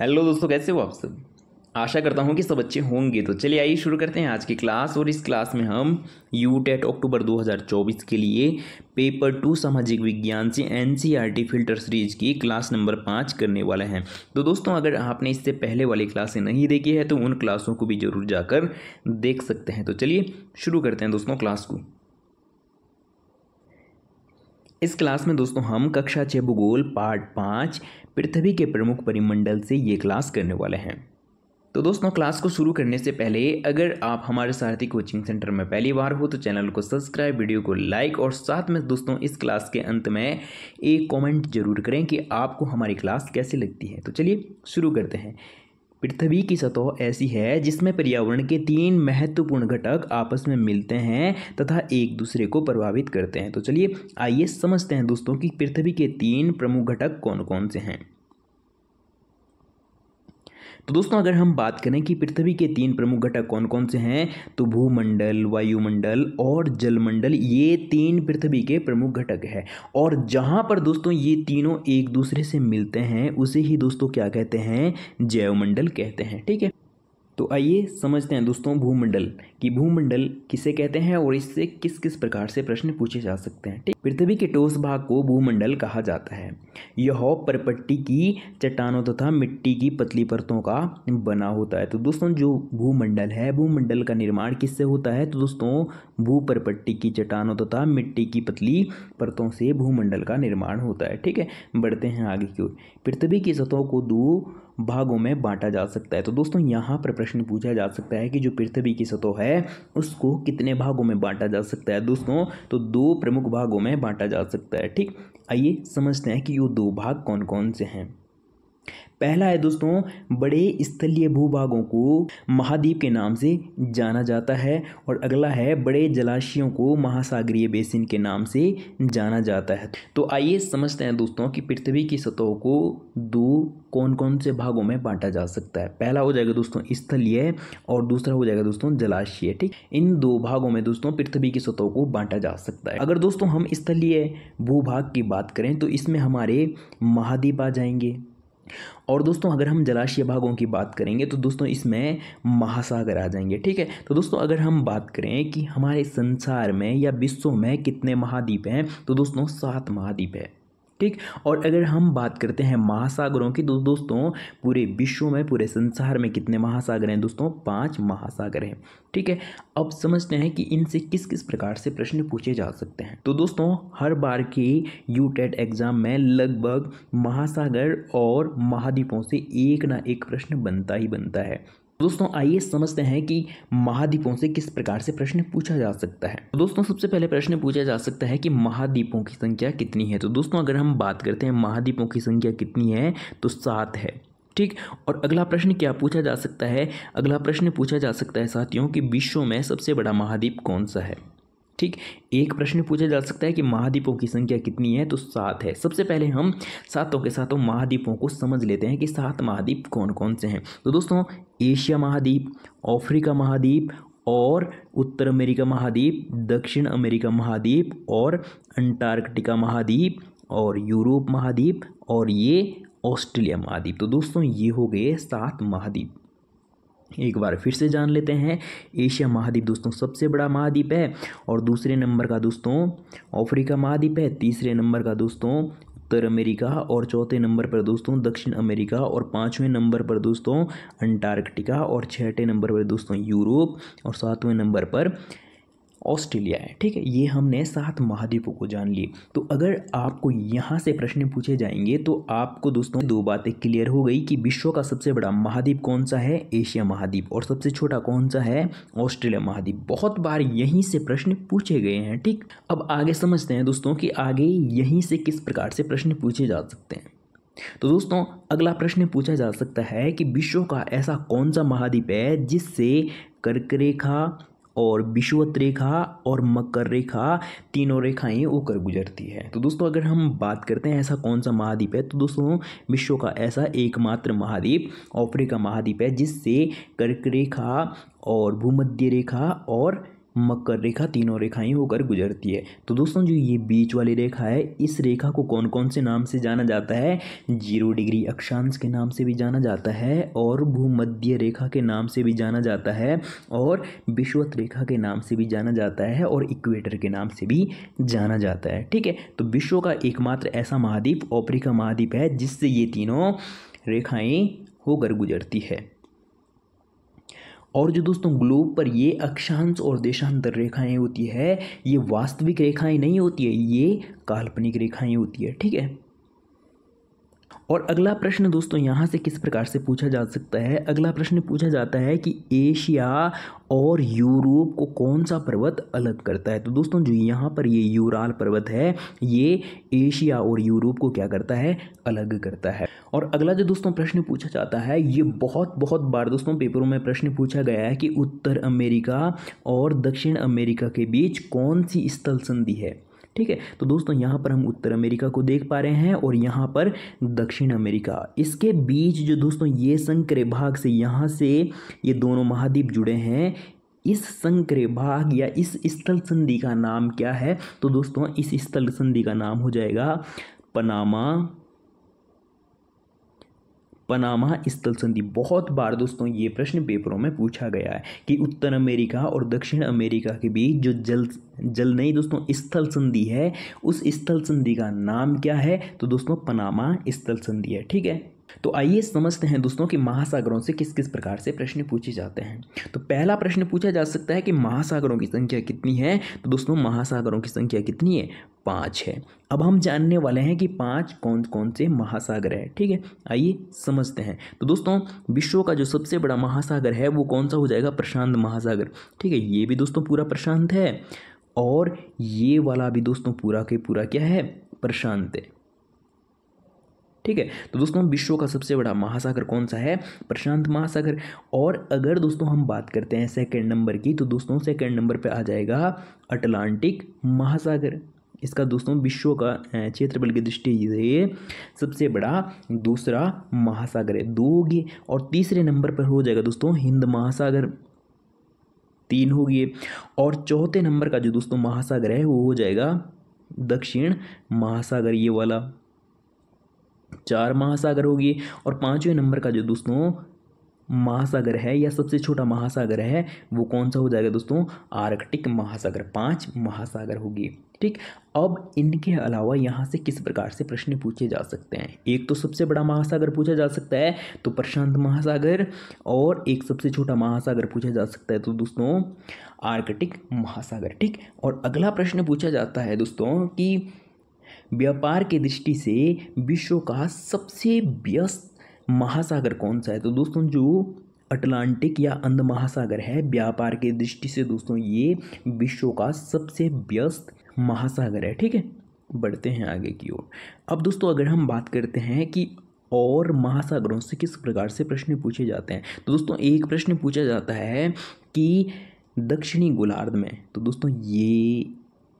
hello दोस्तों कैसे हो आप सब आशा करता हूँ कि सब अच्छे होंगे तो चलिए आइए शुरू करते हैं आज की क्लास और इस क्लास में हम यू टेट अक्टूबर 2024 के लिए पेपर टू सामाजिक विज्ञान से एन फिल्टर सीरीज की क्लास नंबर पाँच करने वाले हैं तो दोस्तों अगर आपने इससे पहले वाली क्लासें नहीं देखी है तो उन क्लासों को भी जरूर जाकर देख सकते हैं तो चलिए शुरू करते हैं दोस्तों क्लास को इस क्लास में दोस्तों हम कक्षा छः भूगोल पार्ट पाँच पृथ्वी के प्रमुख परिमंडल से ये क्लास करने वाले हैं तो दोस्तों क्लास को शुरू करने से पहले अगर आप हमारे सारथी कोचिंग सेंटर में पहली बार हो तो चैनल को सब्सक्राइब वीडियो को लाइक और साथ में दोस्तों इस क्लास के अंत में एक कमेंट जरूर करें कि आपको हमारी क्लास कैसी लगती है तो चलिए शुरू करते हैं पृथ्वी की सतह ऐसी है जिसमें पर्यावरण के तीन महत्वपूर्ण घटक आपस में मिलते हैं तथा एक दूसरे को प्रभावित करते हैं तो चलिए आइए समझते हैं दोस्तों कि पृथ्वी के तीन प्रमुख घटक कौन कौन से हैं तो दोस्तों अगर हम बात करें कि पृथ्वी के तीन प्रमुख घटक कौन कौन से हैं तो भूमंडल वायुमंडल और जलमंडल ये तीन पृथ्वी के प्रमुख घटक है और जहाँ पर दोस्तों ये तीनों एक दूसरे से मिलते हैं उसे ही दोस्तों क्या कहते हैं जैवमंडल कहते हैं ठीक है तो आइए समझते हैं दोस्तों भूमंडल कि भूमंडल किसे कहते हैं और इससे किस किस प्रकार से प्रश्न पूछे जा सकते हैं ठीक पृथ्वी के ठोस भाग को भूमंडल कहा जाता है यह परपट्टी की चट्टानों तथा मिट्टी की पतली परतों का बना होता है तो दोस्तों जो भूमंडल है भूमंडल का निर्माण किससे होता है तो दोस्तों भू परपट्टी की चट्टानों तथा मिट्टी की पतली परतों से भूमंडल का निर्माण होता है ठीक है बढ़ते हैं आगे की ओर पृथ्वी की सतहों को दो भागों में बांटा जा सकता है तो दोस्तों यहाँ पर प्रश्न पूछा जा सकता है कि जो पृथ्वी की सतह है उसको कितने भागों में बांटा जा सकता है दोस्तों तो दो प्रमुख भागों में बांटा जा सकता है ठीक आइए समझते हैं कि वो दो भाग कौन कौन से हैं पहला है दोस्तों बड़े स्थलीय भूभागों को महाद्वीप के नाम से जाना जाता है और अगला है बड़े जलाशयों को महासागरीय बेसिन के नाम से जाना जाता है तो आइए समझते हैं दोस्तों कि पृथ्वी की सतहों को दो कौन कौन से भागों में बांटा जा सकता है पहला हो जाएगा दोस्तों स्थलीय और दूसरा हो जाएगा दोस्तों जलाशय ठीक इन दो भागों में दोस्तों पृथ्वी की सतहों को बांटा जा सकता है अगर दोस्तों हम स्थलीय भूभाग की बात करें तो इसमें हमारे महाद्वीप आ जाएंगे और दोस्तों अगर हम जलाशय भागों की बात करेंगे तो दोस्तों इसमें महासागर आ जाएंगे ठीक है तो दोस्तों अगर हम बात करें कि हमारे संसार में या विश्व में कितने महाद्वीप हैं तो दोस्तों सात महाद्वीप है ठीक और अगर हम बात करते हैं महासागरों की तो दोस्तों पूरे विश्व में पूरे संसार में कितने महासागर हैं दोस्तों पांच महासागर हैं ठीक है अब समझते हैं कि इनसे किस किस प्रकार से प्रश्न पूछे जा सकते हैं तो दोस्तों हर बार की यू टेट एग्ज़ाम में लगभग महासागर और महाद्वीपों से एक ना एक प्रश्न बनता ही बनता है दोस्तों आइए समझते हैं कि महाद्वीपों से किस प्रकार से प्रश्न पूछा जा सकता है तो दोस्तों सबसे पहले प्रश्न पूछा जा सकता है कि महाद्वीपों की संख्या कितनी है तो दोस्तों अगर हम बात करते हैं महाद्वीपों की संख्या कितनी है तो सात है ठीक और अगला प्रश्न क्या पूछा जा सकता है अगला प्रश्न पूछा जा सकता है साथियों कि विश्व में सबसे बड़ा महाद्वीप कौन सा है ठीक एक प्रश्न पूछा जा सकता है कि महाद्वीपों की संख्या कितनी है तो सात है सबसे पहले हम सातों के सातों महाद्वीपों को समझ लेते हैं कि सात महाद्वीप कौन कौन से हैं तो दोस्तों एशिया महाद्वीप अफ्रीका महाद्वीप और उत्तर अमेरिका महाद्वीप दक्षिण अमेरिका महाद्वीप और अंटार्कटिका महाद्वीप और यूरोप महाद्वीप और ये ऑस्ट्रेलिया महाद्वीप तो दोस्तों ये हो गए सात महाद्वीप एक बार फिर से जान लेते हैं एशिया महाद्वीप दोस्तों सबसे बड़ा महाद्वीप है और दूसरे नंबर का दोस्तों अफ्रीका महाद्वीप है तीसरे नंबर का दोस्तों उत्तर अमेरिका और चौथे नंबर पर दोस्तों दक्षिण अमेरिका और पाँचवें नंबर पर दोस्तों अंटार्कटिका और छठे नंबर पर दोस्तों यूरोप और सातवें नंबर पर ऑस्ट्रेलिया है ठीक है ये हमने सात महाद्वीपों को जान लिए तो अगर आपको यहाँ से प्रश्न पूछे जाएंगे तो आपको दोस्तों दो बातें क्लियर हो गई कि विश्व का सबसे बड़ा महाद्वीप कौन सा है एशिया महाद्वीप और सबसे छोटा कौन सा है ऑस्ट्रेलिया महाद्वीप बहुत बार यहीं से प्रश्न पूछे गए हैं ठीक अब आगे समझते हैं दोस्तों कि आगे यहीं से किस प्रकार से प्रश्न पूछे जा सकते हैं तो दोस्तों अगला प्रश्न पूछा जा सकता है कि विश्व का ऐसा कौन सा महाद्वीप है जिससे कर्क रेखा और विषुवत रेखा और मकर रेखा तीनों रेखाएं होकर गुजरती है तो दोस्तों अगर हम बात करते हैं ऐसा कौन सा महाद्वीप है तो दोस्तों विश्व का ऐसा एकमात्र महाद्वीप अफ्रीका महाद्वीप है जिससे कर्क रेखा और भूमध्य रेखा और मकर रेखा तीनों रेखाएं होकर गुजरती है तो दोस्तों जो ये बीच वाली रेखा है इस रेखा को कौन कौन से नाम से जाना जाता है जीरो डिग्री अक्षांश के नाम से भी जाना जाता है और भूमध्य रेखा के नाम से भी जाना जाता है और विश्वत रेखा के नाम से भी जाना जाता है और इक्वेटर के नाम से भी जाना जाता है ठीक है तो विश्व का एकमात्र ऐसा महाद्वीप ओपरिका महाद्वीप है जिससे ये तीनों रेखाएँ होकर गुजरती है और जो दोस्तों ग्लोब पर ये अक्षांश और देशांतर रेखाएं होती है ये वास्तविक रेखाएं नहीं होती है ये काल्पनिक रेखाएं होती है ठीक है और अगला प्रश्न दोस्तों यहाँ से किस प्रकार से पूछा जा सकता है अगला प्रश्न पूछा जाता है कि एशिया और यूरोप को कौन सा पर्वत अलग करता है तो दोस्तों जो यहाँ पर ये यूराल पर्वत है ये एशिया और यूरोप को क्या करता है अलग करता है और अगला जो दोस्तों प्रश्न पूछा जाता है ये बहुत बहुत बार दोस्तों पेपरों में प्रश्न पूछा गया है कि उत्तर अमेरिका और दक्षिण अमेरिका के बीच कौन सी स्थल संधि है ठीक है तो दोस्तों यहाँ पर हम उत्तर अमेरिका को देख पा रहे हैं और यहाँ पर दक्षिण अमेरिका इसके बीच जो दोस्तों ये संक्रे भाग से यहाँ से ये दोनों महाद्वीप जुड़े हैं इस संक्रे भाग या इस स्थल संधि का नाम क्या है तो दोस्तों इस स्थल संधि का नाम हो जाएगा पनामा पनामा स्थल संधि बहुत बार दोस्तों ये प्रश्न पेपरों में पूछा गया है कि उत्तर अमेरिका और दक्षिण अमेरिका के बीच जो जल जल नहीं दोस्तों स्थल संधि है उस स्थल संधि का नाम क्या है तो दोस्तों पनामा स्थल संधि है ठीक है तो आइए समझते हैं दोस्तों कि महासागरों से किस किस प्रकार से प्रश्न पूछे जाते हैं तो पहला प्रश्न पूछा जा सकता है कि महासागरों की संख्या कितनी है तो दोस्तों महासागरों की संख्या कितनी है पाँच है अब हम जानने वाले हैं कि पाँच कौन कौन से महासागर है ठीक है आइए समझते हैं तो दोस्तों विश्व का जो सबसे बड़ा महासागर है वो कौन सा हो जाएगा प्रशांत महासागर ठीक है ये भी दोस्तों पूरा प्रशांत है और ये वाला भी दोस्तों पूरा के पूरा क्या है प्रशांत है ठीक है तो दोस्तों विश्व का सबसे बड़ा महासागर कौन सा है प्रशांत महासागर और अगर दोस्तों हम बात करते हैं सेकेंड नंबर की तो दोस्तों सेकेंड नंबर पर आ जाएगा अटलांटिक महासागर इसका दोस्तों विश्व का क्षेत्रफल की दृष्टि से सबसे बड़ा दूसरा महासागर है दो होगी और तीसरे नंबर पर हो जाएगा दोस्तों हिंद महासागर तीन होगी और चौथे नंबर का जो दोस्तों महासागर है वो हो जाएगा दक्षिण महासागर ये वाला चार महासागर होगी और पाँचवें नंबर का जो दोस्तों महासागर है या सबसे छोटा महासागर है वो कौन सा हो जाएगा दोस्तों आर्कटिक महासागर पांच महासागर होगी ठीक अब इनके अलावा यहाँ से किस प्रकार से प्रश्न पूछे जा सकते हैं एक तो सबसे बड़ा महासागर पूछा जा सकता है तो प्रशांत महासागर और एक सबसे छोटा महासागर पूछा जा सकता है तो दोस्तों आर्कटिक महासागर ठीक और अगला प्रश्न पूछा जाता है दोस्तों कि व्यापार की दृष्टि से विश्व का सबसे व्यस्त महासागर कौन सा है तो दोस्तों जो अटलांटिक या अंध महासागर है व्यापार की दृष्टि से दोस्तों ये विश्व का सबसे व्यस्त महासागर है ठीक है बढ़ते हैं आगे की ओर अब दोस्तों अगर हम बात करते हैं कि और महासागरों से किस प्रकार से प्रश्न पूछे जाते हैं तो दोस्तों एक प्रश्न पूछा जाता है कि दक्षिणी गोलार्ध में तो दोस्तों ये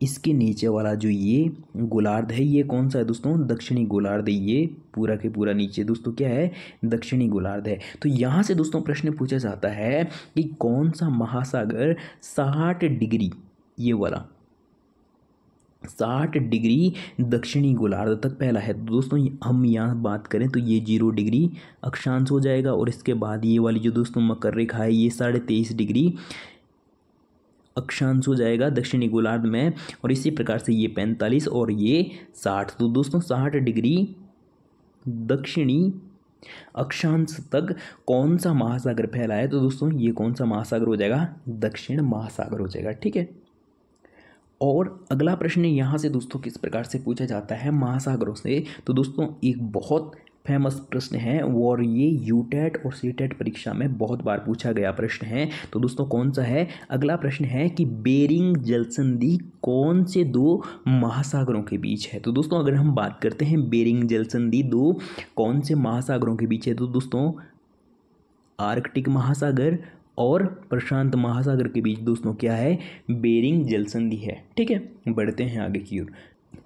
इसके नीचे वाला जो ये गोलार्ध है ये कौन सा है दोस्तों दक्षिणी गोलार्ध ये पूरा के पूरा नीचे दोस्तों क्या है दक्षिणी गोलार्ध है तो यहाँ से दोस्तों प्रश्न पूछा जाता है कि कौन सा महासागर साठ डिग्री ये वाला साठ डिग्री दक्षिणी गोलार्ध तक पहला है तो दोस्तों हम यहाँ बात करें तो ये जीरो डिग्री अक्षांश हो जाएगा और इसके बाद ये वाली जो दोस्तों मकर रेखा है ये साढ़े तेईस डिग्री अक्षांश हो जाएगा दक्षिणी गोलार्ध में और इसी प्रकार से ये पैंतालीस और ये साठ तो दोस्तों साठ डिग्री दक्षिणी अक्षांश तक कौन सा महासागर फैला है तो दोस्तों ये कौन सा महासागर हो जाएगा दक्षिण महासागर हो जाएगा ठीक है और अगला प्रश्न यहाँ से दोस्तों किस प्रकार से पूछा जाता है महासागरों से तो दोस्तों एक बहुत फेमस प्रश्न है और ये यू टेट e और सी टेट e परीक्षा में बहुत बार पूछा गया प्रश्न है तो दोस्तों कौन सा है अगला प्रश्न है कि बेरिंग जलसंधि कौन से दो महासागरों के बीच है तो दोस्तों अगर हम बात करते हैं बेरिंग जलसंधि दो कौन से महासागरों के बीच है तो दोस्तों आर्कटिक महासागर और प्रशांत महासागर के बीच दोस्तों क्या है बेरिंग जलसंधि है ठीक है बढ़ते हैं आगे की ओर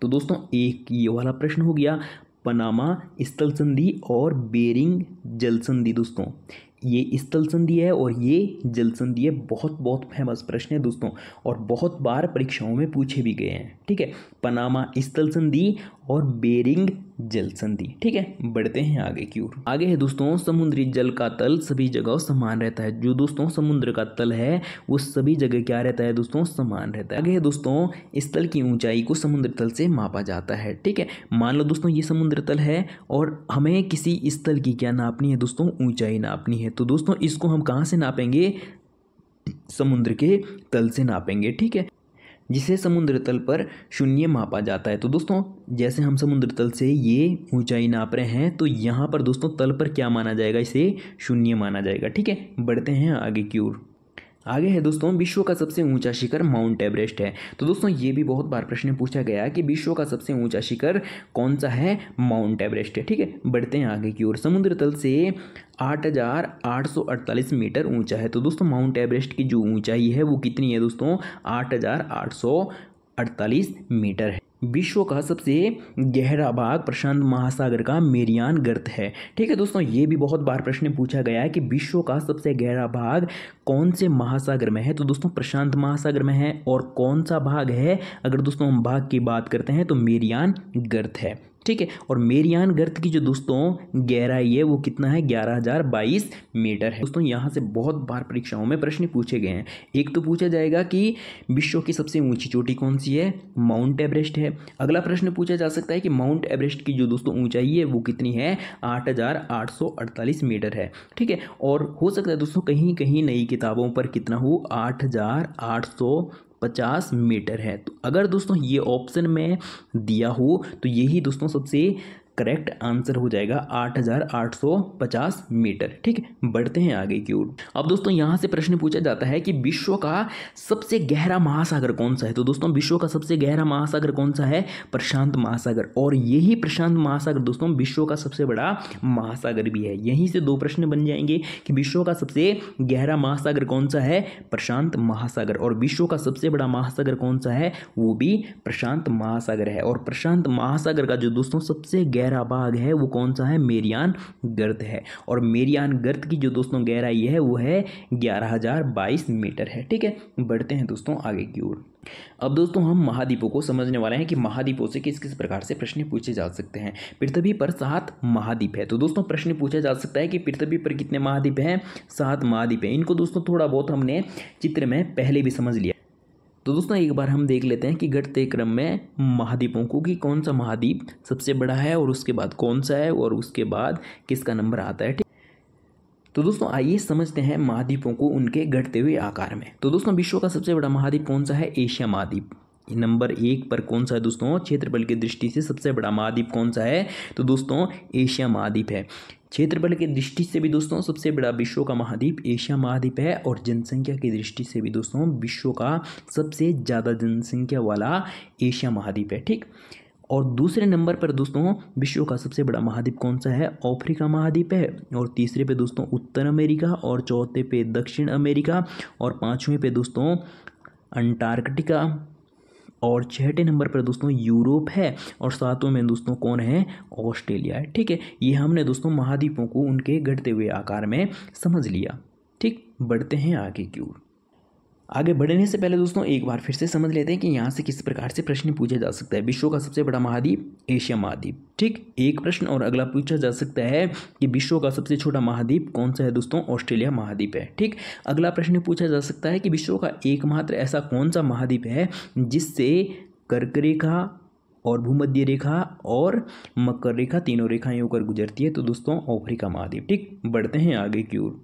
तो दोस्तों एक ये वाला प्रश्न हो गया पनामा स्थल संधि और बेरिंग जल संधि दोस्तों ये स्थल संधि है और ये जल संधि है बहुत बहुत फेमस प्रश्न है दोस्तों और बहुत बार परीक्षाओं में पूछे भी गए हैं ठीक है पनामा स्थल संधि और बेरिंग जल संधि ठीक है बढ़ते हैं आगे की ओर आगे है दोस्तों समुद्री जल का तल सभी जगह समान रहता है जो दोस्तों समुद्र का तल है वो सभी जगह क्या रहता है दोस्तों समान रहता है आगे है दोस्तों इस तल की ऊंचाई को समुद्र तल से मापा जाता है ठीक है मान लो दोस्तों ये समुद्र तल है और हमें किसी स्थल की क्या नापनी है दोस्तों ऊंचाई नापनी है तो दोस्तों इसको हम कहाँ से नापेंगे समुद्र के तल से नापेंगे ठीक है जिसे समुद्र तल पर शून्य मापा जाता है तो दोस्तों जैसे हम समुद्र तल से ये ऊंचाई नाप रहे हैं तो यहाँ पर दोस्तों तल पर क्या माना जाएगा इसे शून्य माना जाएगा ठीक है बढ़ते हैं आगे की ओर आगे है दोस्तों विश्व का सबसे ऊंचा शिखर माउंट एवरेस्ट है तो दोस्तों ये भी बहुत बार प्रश्न पूछा गया कि विश्व का सबसे ऊंचा शिखर कौन सा है माउंट एवरेस्ट है ठीक है बढ़ते हैं आगे की ओर समुद्र तल से 8,848 मीटर ऊंचा है तो दोस्तों माउंट एवरेस्ट की जो ऊंचाई है वो कितनी है दोस्तों आठ मीटर है विश्व का सबसे गहरा भाग प्रशांत महासागर का मेरियान गर्त है ठीक है दोस्तों ये भी बहुत बार प्रश्न पूछा गया है कि विश्व का सबसे गहरा भाग कौन से महासागर में है तो दोस्तों प्रशांत महासागर में है और कौन सा भाग है अगर दोस्तों हम भाग की बात करते हैं तो मेरियान गर्त है ठीक है और मेरियान गर्त की जो दोस्तों गहराई है वो कितना है ग्यारह हज़ार बाईस मीटर है दोस्तों यहाँ से बहुत बार परीक्षाओं में प्रश्न पूछे गए हैं एक तो पूछा जाएगा कि विश्व की सबसे ऊंची चोटी कौन सी है माउंट एवरेस्ट है अगला प्रश्न पूछा जा सकता है कि माउंट एवरेस्ट की जो दोस्तों ऊंचाई है वो कितनी है आठ हज़ार आठ सौ अड़तालीस मीटर है ठीक है और हो सकता है दोस्तों कहीं कहीं नई किताबों पर कितना हो आठ हज़ार आठ सौ पचास मीटर है तो अगर दोस्तों ये ऑप्शन में दिया हो तो यही दोस्तों सबसे करेक्ट आंसर हो जाएगा 8,850 मीटर ठीक है बढ़ते हैं आगे की ओर अब दोस्तों यहां से प्रश्न पूछा जाता है कि विश्व का सबसे गहरा महासागर कौन सा है तो दोस्तों विश्व का सबसे गहरा महासागर कौन सा है प्रशांत महासागर और यही प्रशांत महासागर दोस्तों विश्व का सबसे बड़ा महासागर भी है यहीं से दो प्रश्न बन जाएंगे कि विश्व का सबसे गहरा महासागर कौन सा है प्रशांत महासागर और विश्व का सबसे बड़ा महासागर कौन सा है वो भी प्रशांत महासागर है और प्रशांत महासागर का जो दोस्तों सबसे गहरा गहरा भाग है वो कौन सा है मेरियान गर्द है और मेरियान गर्द की जो दोस्तों गहराई है वो है ग्यारह हज़ार बाईस मीटर है ठीक है बढ़ते हैं दोस्तों आगे की ओर अब दोस्तों हम महाद्वीपों को समझने वाले हैं कि महाद्वीपों से किस किस प्रकार से प्रश्न पूछे जा सकते हैं पृथ्वी पर सात महाद्वीप है तो दोस्तों प्रश्न पूछा जा सकता है कि पृथ्वी पर कितने महाद्वीप हैं सात महाद्वीप हैं इनको दोस्तों थोड़ा बहुत हमने चित्र में पहले भी समझ लिया तो दोस्तों एक बार हम देख लेते हैं कि घटते क्रम में महाद्वीपों को कि कौन सा महाद्वीप सबसे बड़ा है और उसके बाद कौन सा है और उसके बाद किसका नंबर आता है ठीक तो दोस्तों आइए समझते हैं महाद्वीपों को उनके घटते हुए आकार में तो दोस्तों विश्व का सबसे बड़ा महाद्वीप कौन सा है एशिया महाद्वीप नंबर एक पर कौन सा है दोस्तों क्षेत्रफल की दृष्टि से सबसे बड़ा महाद्वीप कौन सा है तो दोस्तों एशिया महाद्वीप है क्षेत्रफल की दृष्टि से भी दोस्तों सबसे बड़ा विश्व का महाद्वीप एशिया महाद्वीप है और जनसंख्या की दृष्टि से भी दोस्तों विश्व का सबसे ज़्यादा जनसंख्या वाला एशिया महाद्वीप है ठीक और दूसरे नंबर पर दोस्तों विश्व का सबसे बड़ा महाद्वीप कौन सा है अफ्रीका महाद्वीप है और तीसरे पे दोस्तों उत्तर अमेरिका और चौथे पे दक्षिण अमेरिका और पाँचवें पे दोस्तों अंटार्कटिका और छठे नंबर पर दोस्तों यूरोप है और सातवें में दोस्तों कौन है ऑस्ट्रेलिया है ठीक है ये हमने दोस्तों महाद्वीपों को उनके घटते हुए आकार में समझ लिया ठीक बढ़ते हैं आगे की ओर आगे बढ़ने से पहले दोस्तों एक बार फिर से समझ लेते हैं कि यहाँ से किस प्रकार से प्रश्न पूछा जा सकता है विश्व का सबसे बड़ा महाद्वीप एशिया महाद्वीप ठीक एक प्रश्न और अगला पूछा जा सकता है कि विश्व का सबसे छोटा महाद्वीप कौन सा है दोस्तों ऑस्ट्रेलिया महाद्वीप है ठीक अगला प्रश्न पूछा जा सकता है कि विश्व का एकमात्र ऐसा कौन सा महाद्वीप है जिससे कर्क रेखा और भूमध्य रेखा और मकर रेखा तीनों रेखाएँ होकर गुजरती है तो दोस्तों अफ्रीका महाद्वीप ठीक बढ़ते हैं आगे की ओर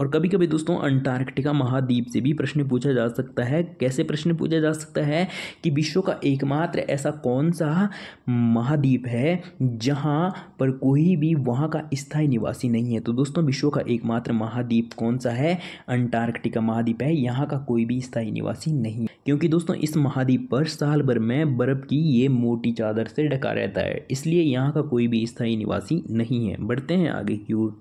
और कभी कभी दोस्तों अंटार्कटिका महाद्वीप से भी प्रश्न पूछा जा सकता है कैसे प्रश्न पूछा जा सकता है कि विश्व का एकमात्र ऐसा कौन सा महाद्वीप है जहाँ पर कोई भी वहाँ का स्थायी निवासी नहीं है तो दोस्तों विश्व का एकमात्र महाद्वीप कौन सा है अंटार्कटिका महाद्वीप है यहाँ का कोई भी स्थायी निवासी नहीं है क्योंकि दोस्तों इस महाद्वीप पर साल भर में बर्फ़ की ये मोटी चादर से ढका रहता है इसलिए यहाँ का कोई भी स्थायी निवासी नहीं है बढ़ते हैं आगे की ओर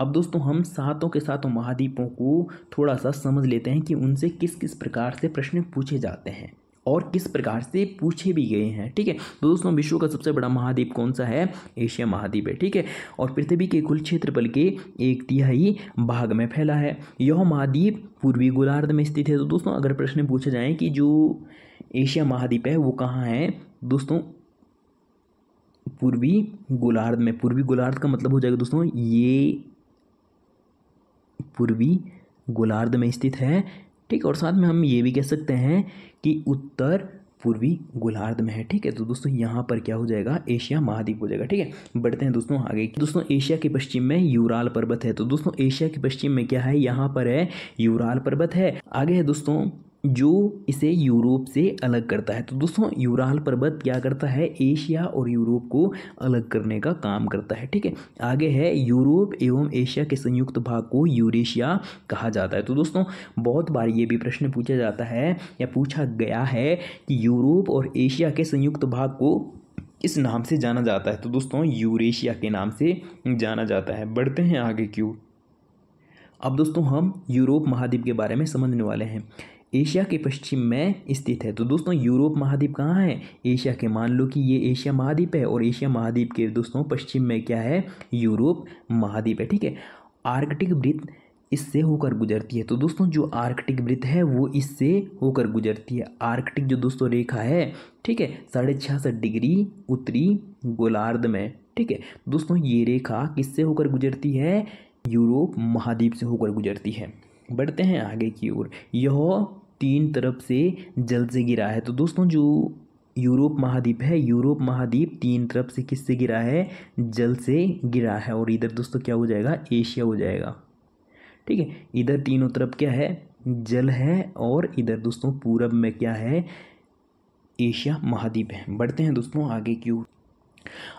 अब दोस्तों हम सातों के सातों महाद्वीपों को थोड़ा सा समझ लेते हैं कि उनसे किस किस प्रकार से प्रश्न पूछे जाते हैं और किस प्रकार से पूछे भी गए हैं ठीक है तो दोस्तों विश्व का सबसे बड़ा महाद्वीप कौन सा है एशिया महाद्वीप है ठीक है और पृथ्वी के कुल क्षेत्रफल के एक तिहाई भाग में फैला है यह महाद्वीप पूर्वी गोलार्ध में स्थित है तो दोस्तों अगर प्रश्न पूछे जाए कि जो एशिया महाद्वीप है वो कहाँ है दोस्तों पूर्वी गोलार्ध में पूर्वी गोलार्ध का मतलब हो जाएगा दोस्तों ये पूर्वी गोलार्ध में स्थित है ठीक और साथ में हम ये भी कह सकते हैं कि उत्तर पूर्वी गोलार्ध में है ठीक है तो दोस्तों यहाँ पर क्या हो जाएगा एशिया महाद्वीप हो जाएगा ठीक है बढ़ते हैं दोस्तों आगे दोस्तों एशिया के पश्चिम में यूराल पर्वत है तो दोस्तों एशिया के पश्चिम में क्या है यहाँ पर है यूराल पर्वत है आगे है दोस्तों जो इसे यूरोप से अलग करता है तो दोस्तों यूराल पर्वत क्या करता है एशिया और यूरोप को अलग करने का काम करता है ठीक है आगे है यूरोप एवं एशिया के संयुक्त भाग को यूरेशिया कहा जाता है तो दोस्तों बहुत बार ये भी प्रश्न पूछा जाता है या पूछा गया है कि यूरोप और एशिया के संयुक्त भाग को इस नाम से जाना जाता है तो दोस्तों यूरेशिया के नाम से जाना जाता है बढ़ते हैं आगे क्यों अब दोस्तों हम यूरोप महाद्वीप के बारे में समझने वाले हैं एशिया के पश्चिम में स्थित है तो दोस्तों यूरोप महाद्वीप कहाँ है एशिया के मान लो कि ये एशिया महाद्वीप है और एशिया महाद्वीप के दोस्तों पश्चिम में क्या है यूरोप महाद्वीप है ठीक है आर्कटिक वृत्त इससे होकर गुजरती है तो दोस्तों जो आर्कटिक वृत्त है वो इससे होकर गुजरती है आर्कटिक जो दोस्तों रेखा है ठीक है साढ़े छियासठ डिग्री उत्तरी गोलार्ध में ठीक है दोस्तों ये रेखा किससे होकर गुजरती है यूरोप महाद्वीप से होकर गुजरती है बढ़ते हैं आगे की ओर यह तीन तरफ से जल से गिरा है तो दोस्तों जो यूरोप महाद्वीप है यूरोप महाद्वीप तीन तरफ से किससे गिरा है जल से गिरा है और इधर दोस्तों क्या हो जाएगा एशिया हो जाएगा ठीक है इधर तीनों तरफ क्या है जल है और इधर दोस्तों पूरब में क्या है एशिया महाद्वीप है बढ़ते हैं दोस्तों आगे की ओर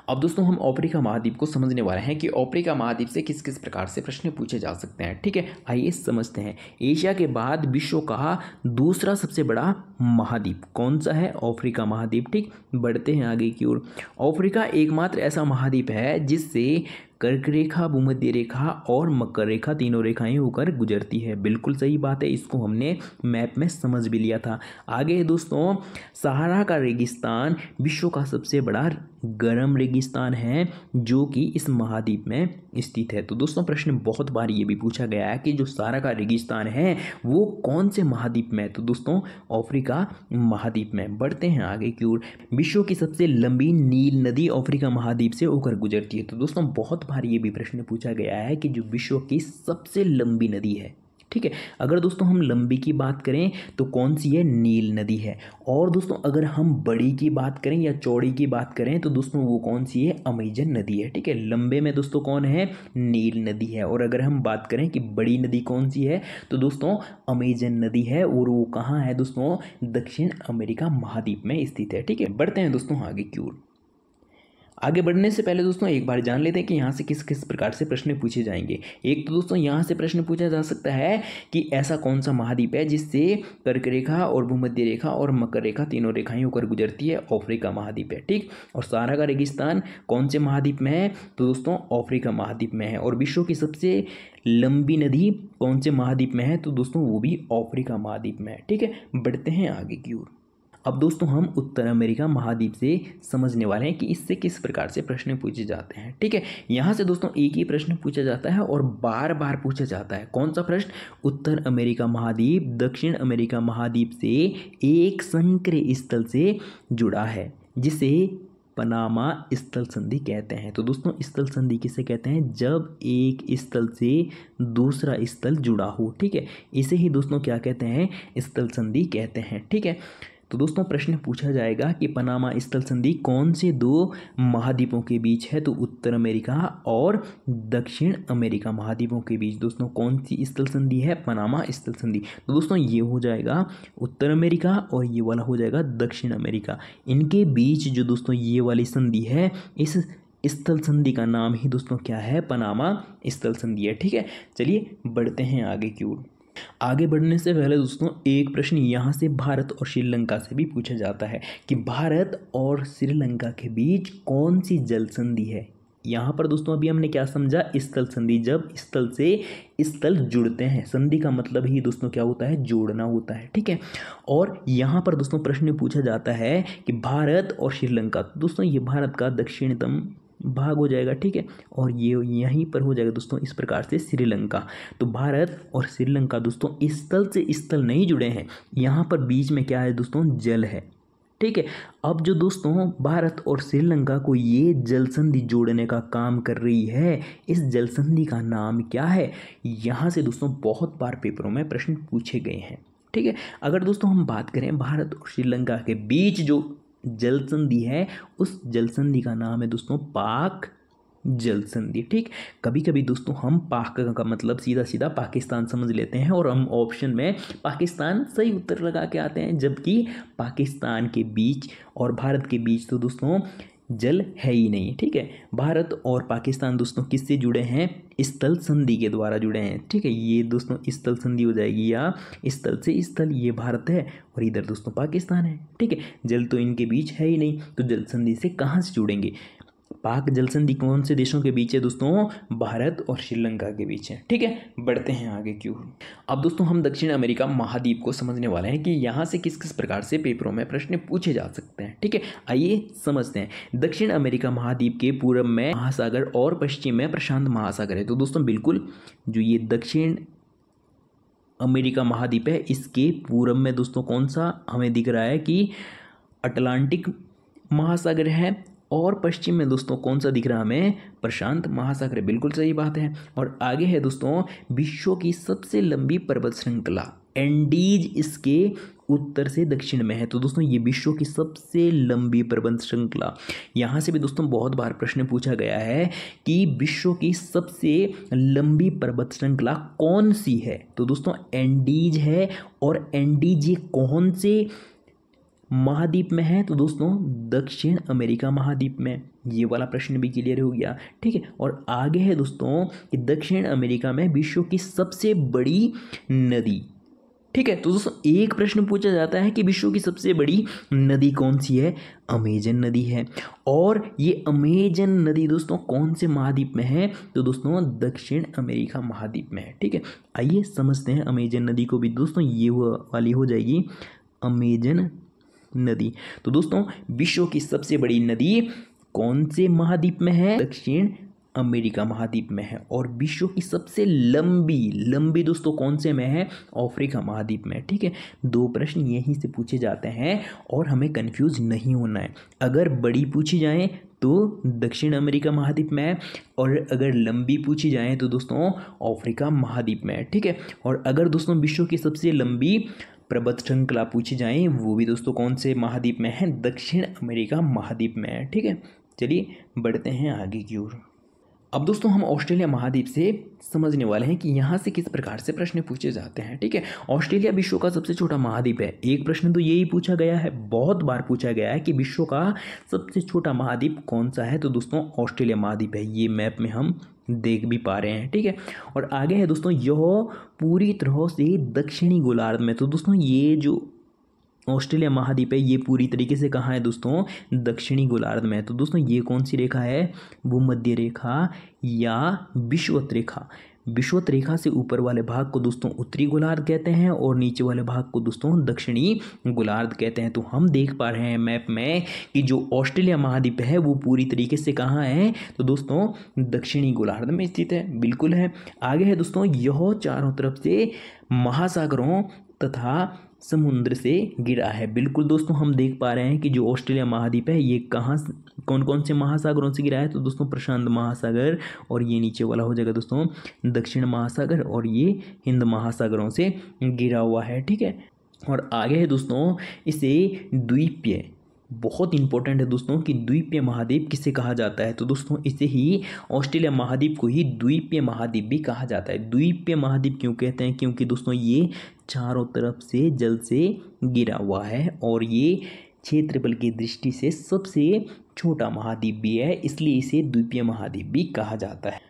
अब दोस्तों हम ओपरिका महाद्वीप को समझने वाले हैं कि ओपरिका महाद्वीप से किस किस प्रकार से प्रश्न पूछे जा सकते हैं ठीक है आइए समझते हैं एशिया के बाद विश्व का दूसरा सबसे बड़ा महाद्वीप कौन सा है ऑफ्रीका महाद्वीप ठीक बढ़ते हैं आगे की ओर ऑफ्रीका एकमात्र ऐसा महाद्वीप है जिससे कर्क रेखा भूमध्य रेखा और मकर रेखा तीनों रेखाएं होकर गुजरती है बिल्कुल सही बात है इसको हमने मैप में समझ भी लिया था आगे दोस्तों सहारा का रेगिस्तान विश्व का सबसे बड़ा गर्म रेगिस्तान है जो कि इस महाद्वीप में स्थित है तो दोस्तों प्रश्न बहुत बार ये भी पूछा गया है कि जो सारा का रेगिस्तान है वो कौन से महाद्वीप में है तो दोस्तों अफ्रीका महाद्वीप में बढ़ते हैं आगे की ओर विश्व की सबसे लंबी नील नदी अफ्रीका महाद्वीप से होकर गुजरती है तो दोस्तों बहुत बार ये भी प्रश्न पूछा गया है कि जो विश्व की सबसे लंबी नदी है ठीक है अगर दोस्तों हम लंबी की बात करें तो कौन सी है नील नदी है और दोस्तों अगर हम बड़ी की बात करें या चौड़ी की बात करें तो दोस्तों वो कौन सी है अमेजन नदी है ठीक है लंबे में दोस्तों कौन है नील नदी है और अगर हम बात करें कि बड़ी नदी कौन सी है तो दोस्तों अमेजन नदी है और वो कहाँ है दोस्तों दक्षिण अमेरिका महाद्वीप में स्थित है ठीक है बढ़ते हैं दोस्तों आगे क्यों आगे बढ़ने से पहले दोस्तों एक बार जान लेते हैं कि यहाँ से किस किस प्रकार से प्रश्न पूछे जाएंगे एक तो दोस्तों यहाँ से प्रश्न पूछा जा सकता है कि ऐसा कौन सा महाद्वीप है जिससे कर्क रेखा और भूमध्य रेखा और मकर रेखा तीनों रेखाएं होकर गुजरती है अफ्रीका महाद्वीप है ठीक और सारा का रेगिस्तान कौन से महाद्वीप में है तो दोस्तों अफ्रीका महाद्वीप में है और विश्व की सबसे लंबी नदी कौन से महाद्वीप में है तो दोस्तों वो भी अफ्रीका महाद्वीप में है ठीक है बढ़ते हैं आगे की ओर अब दोस्तों हम उत्तर अमेरिका महाद्वीप से समझने वाले हैं कि इससे किस प्रकार से प्रश्न पूछे जाते हैं ठीक है यहाँ से दोस्तों एक ही प्रश्न पूछा जाता है और बार बार पूछा जाता है कौन सा प्रश्न उत्तर अमेरिका महाद्वीप दक्षिण अमेरिका महाद्वीप से एक संक्रिय स्थल से जुड़ा है जिसे पनामा स्थल संधि कहते हैं तो दोस्तों स्थल संधि किसे कहते हैं जब एक स्थल से दूसरा स्थल जुड़ा हो ठीक है इसे ही दोस्तों क्या कहते हैं स्थल संधि कहते हैं ठीक है तो दोस्तों प्रश्न पूछा जाएगा कि पनामा स्थल संधि कौन से दो महाद्वीपों के बीच है तो उत्तर अमेरिका और दक्षिण अमेरिका महाद्वीपों के बीच दोस्तों कौन सी स्थल संधि है पनामा स्थल संधि तो दोस्तों ये हो जाएगा उत्तर अमेरिका और ये वाला हो जाएगा दक्षिण अमेरिका इनके बीच जो दोस्तों ये वाली संधि है इस स्थल संधि का नाम ही दोस्तों क्या है पनामा स्थल संधि है ठीक है चलिए बढ़ते हैं आगे की ओर आगे बढ़ने से पहले दोस्तों एक प्रश्न यहाँ से भारत और श्रीलंका से भी पूछा जाता है कि भारत और श्रीलंका के बीच कौन सी जल संधि है यहाँ पर दोस्तों अभी हमने क्या समझा स्थल संधि जब स्थल से स्थल जुड़ते हैं संधि का मतलब ही दोस्तों क्या होता है जोड़ना होता है ठीक है और यहाँ पर दोस्तों प्रश्न पूछा जाता है कि भारत और श्रीलंका दोस्तों ये भारत का दक्षिणतम भाग हो जाएगा ठीक है और ये यहीं पर हो जाएगा दोस्तों इस प्रकार से श्रीलंका तो भारत और श्रीलंका दोस्तों इस से इस नहीं जुड़े हैं यहाँ पर बीच में क्या है दोस्तों जल है ठीक है अब जो दोस्तों भारत और श्रीलंका को ये जल संधि जोड़ने का काम कर रही है इस जल संधि का नाम क्या है यहाँ से दोस्तों बहुत बार पेपरों में प्रश्न पूछे गए हैं ठीक है अगर दोस्तों हम बात करें भारत और श्रीलंका के बीच जो जलसंधि है उस जलसंधि का नाम है दोस्तों पाक जलसंधि ठीक कभी कभी दोस्तों हम पाक का मतलब सीधा सीधा पाकिस्तान समझ लेते हैं और हम ऑप्शन में पाकिस्तान सही उत्तर लगा के आते हैं जबकि पाकिस्तान के बीच और भारत के बीच तो दोस्तों जल है ही नहीं ठीक है भारत और पाकिस्तान दोस्तों किससे जुड़े हैं स्थल संधि के द्वारा जुड़े हैं ठीक है ये दोस्तों स्थल संधि हो जाएगी या स्थल से स्थल ये भारत है और इधर दोस्तों पाकिस्तान है ठीक है जल तो इनके बीच है ही नहीं तो जल संधि से कहाँ से जुड़ेंगे पाक जलसंधि कौन से देशों के बीच है दोस्तों भारत और श्रीलंका के बीच है ठीक है बढ़ते हैं आगे क्यों अब दोस्तों हम दक्षिण अमेरिका महाद्वीप को समझने वाले हैं कि यहाँ से किस किस प्रकार से पेपरों में प्रश्न पूछे जा सकते हैं ठीक है आइए समझते हैं दक्षिण अमेरिका महाद्वीप के पूर्व में महासागर और पश्चिम में प्रशांत महासागर है तो दोस्तों बिल्कुल जो ये दक्षिण अमेरिका महाद्वीप है इसके पूर्व में दोस्तों कौन सा हमें दिख रहा है कि अटलांटिक महासागर है और पश्चिम में दोस्तों कौन सा दिख रहा हमें प्रशांत महासागर बिल्कुल सही बात है और आगे है दोस्तों विश्व की सबसे लंबी पर्वत श्रृंखला एंडीज इसके उत्तर से दक्षिण में है तो दोस्तों ये विश्व की सबसे लंबी पर्वत श्रृंखला यहाँ से भी दोस्तों बहुत बार प्रश्न पूछा गया है कि विश्व की सबसे लंबी पर्वत श्रृंखला कौन सी है तो दोस्तों एंडीज है और एंडीज ये कौन से महाद्वीप में है तो दोस्तों दक्षिण अमेरिका महाद्वीप में ये वाला प्रश्न भी क्लियर हो गया ठीक है और आगे है दोस्तों कि दक्षिण अमेरिका में विश्व की सबसे बड़ी नदी ठीक है तो दोस्तों एक प्रश्न पूछा जाता है कि विश्व की सबसे बड़ी नदी कौन सी है अमेजन नदी है और ये अमेजन नदी दोस्तों कौन से महाद्वीप में है तो दोस्तों दक्षिण अमेरिका महाद्वीप में है ठीक है आइए समझते हैं अमेजन नदी को भी दोस्तों ये वाली हो जाएगी अमेजन नदी तो दोस्तों विश्व की सबसे बड़ी नदी कौन से महाद्वीप में है दक्षिण अमेरिका महाद्वीप में है और विश्व की सबसे लंबी लंबी दोस्तों कौन से में है अफ्रीका महाद्वीप में ठीक है दो प्रश्न यहीं से पूछे जाते हैं और हमें कंफ्यूज नहीं होना है अगर बड़ी पूछी जाए तो दक्षिण अमेरिका महाद्वीप में है और अगर लंबी पूछी जाए तो दोस्तों अफ्रीका महाद्वीप में है ठीक है और अगर दोस्तों विश्व की सबसे लंबी प्रबत श्रृंखला पूछी जाएँ वो भी दोस्तों कौन से महाद्वीप में है दक्षिण अमेरिका महाद्वीप में है ठीक है चलिए बढ़ते हैं आगे की ओर अब दोस्तों हम ऑस्ट्रेलिया महाद्वीप से समझने वाले हैं कि यहाँ से किस प्रकार से प्रश्न पूछे जाते हैं ठीक है ऑस्ट्रेलिया विश्व का सबसे छोटा महाद्वीप है एक प्रश्न तो यही पूछा गया है बहुत बार पूछा गया है कि विश्व का सबसे छोटा महाद्वीप कौन सा है तो दोस्तों ऑस्ट्रेलिया महाद्वीप है ये मैप में हम देख भी पा रहे हैं ठीक है और आगे है दोस्तों यह पूरी तरह से दक्षिणी गोलार्ध में तो दोस्तों ये जो ऑस्ट्रेलिया महाद्वीप है ये पूरी तरीके से कहाँ है दोस्तों दक्षिणी गोलार्ध में तो दोस्तों ये कौन सी रेखा है भूमध्य रेखा या विश्वत रेखा विश्वत रेखा से ऊपर वाले भाग को दोस्तों उत्तरी गोलार्ध कहते हैं और नीचे वाले भाग को दोस्तों दक्षिणी गोलार्ध कहते हैं तो हम देख पा रहे हैं मैप में कि जो ऑस्ट्रेलिया महाद्वीप है वो पूरी तरीके से कहाँ है तो दोस्तों दक्षिणी गोलार्ध में स्थित है बिल्कुल है आगे है दोस्तों यह चारों तरफ से महासागरों तथा समुद्र से गिरा है बिल्कुल दोस्तों हम देख पा रहे हैं कि जो ऑस्ट्रेलिया महाद्वीप है ये कहाँ कौन कौन से महासागरों से गिरा है तो दोस्तों प्रशांत महासागर और ये नीचे वाला हो जाएगा दोस्तों दक्षिण महासागर और ये हिंद महासागरों से गिरा हुआ है ठीक है और आगे है दोस्तों इसे द्वीपीय बहुत इंपॉर्टेंट है दोस्तों कि द्वीपीय महाद्वीप किसे कहा जाता है तो दोस्तों इसे ही ऑस्ट्रेलिया महाद्वीप को ही द्वीपीय महाद्वीप भी कहा जाता है द्वीपीय महाद्वीप क्यों कहते हैं क्योंकि दोस्तों ये चारों तरफ से जल से गिरा हुआ है और ये क्षेत्रफल की दृष्टि से सबसे छोटा महाद्वीप भी है इसलिए इसे द्वीपीय महाद्वीप भी कहा जाता है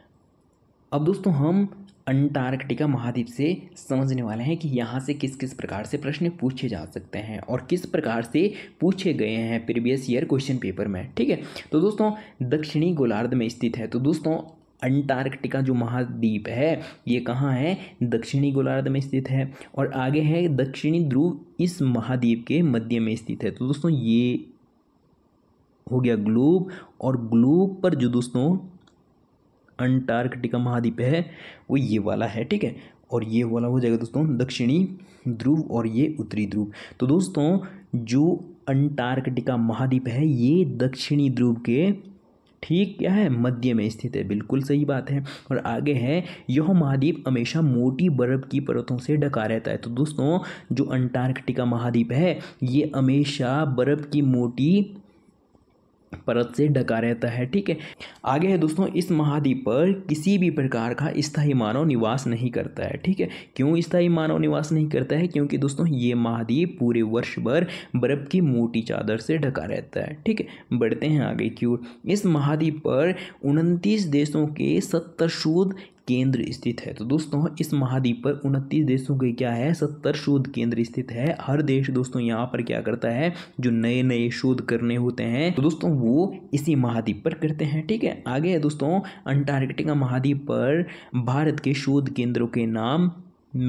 अब दोस्तों हम अंटार्कटिका महाद्वीप से समझने वाले हैं कि यहाँ से किस किस प्रकार से प्रश्न पूछे जा सकते हैं और किस प्रकार से पूछे गए हैं प्रीवियस ईयर क्वेश्चन पेपर में ठीक है तो दोस्तों दक्षिणी गोलार्ध में स्थित है तो दोस्तों अंटार्कटिका जो महाद्वीप है ये कहाँ है दक्षिणी गोलार्ध में स्थित है और आगे है दक्षिणी ध्रुव इस महाद्वीप के मध्य में स्थित है तो दोस्तों ये हो गया ग्लोब और ग्लोब पर जो दोस्तों अंटार्कटिका महाद्वीप है वो ये वाला है ठीक है और ये वाला हो जाएगा दोस्तों दक्षिणी ध्रुव और ये उत्तरी ध्रुव तो दोस्तों जो अंटार्कटिका महाद्वीप है ये दक्षिणी ध्रुव के ठीक क्या है मध्य में स्थित है बिल्कुल सही बात है और आगे है यह महाद्वीप हमेशा मोटी बर्फ की परतों से ढका रहता है तो दोस्तों जो अंटार्कटिका महाद्वीप है ये हमेशा बर्फ की मोटी परत से ढका रहता है ठीक है आगे है दोस्तों इस महाद्वीप पर किसी भी प्रकार का स्थायी मानव निवास नहीं करता है ठीक है क्यों स्थायी मानव निवास नहीं करता है क्योंकि दोस्तों ये महाद्वीप पूरे वर्ष भर बर्फ़ की मोटी चादर से ढका रहता है ठीक है बढ़ते हैं आगे की ओर इस महाद्वीप पर उनतीस देशों के सत्तर शोध केंद्र स्थित है तो दोस्तों इस महाद्वीप पर उनतीस देशों के क्या है सत्तर शोध केंद्र स्थित है हर देश दोस्तों यहाँ पर क्या करता है जो नए नए शोध करने होते हैं तो दोस्तों वो इसी महाद्वीप पर करते हैं ठीक है आगे है दोस्तों अंटार्कटिका महाद्वीप पर भारत के शोध केंद्रों के नाम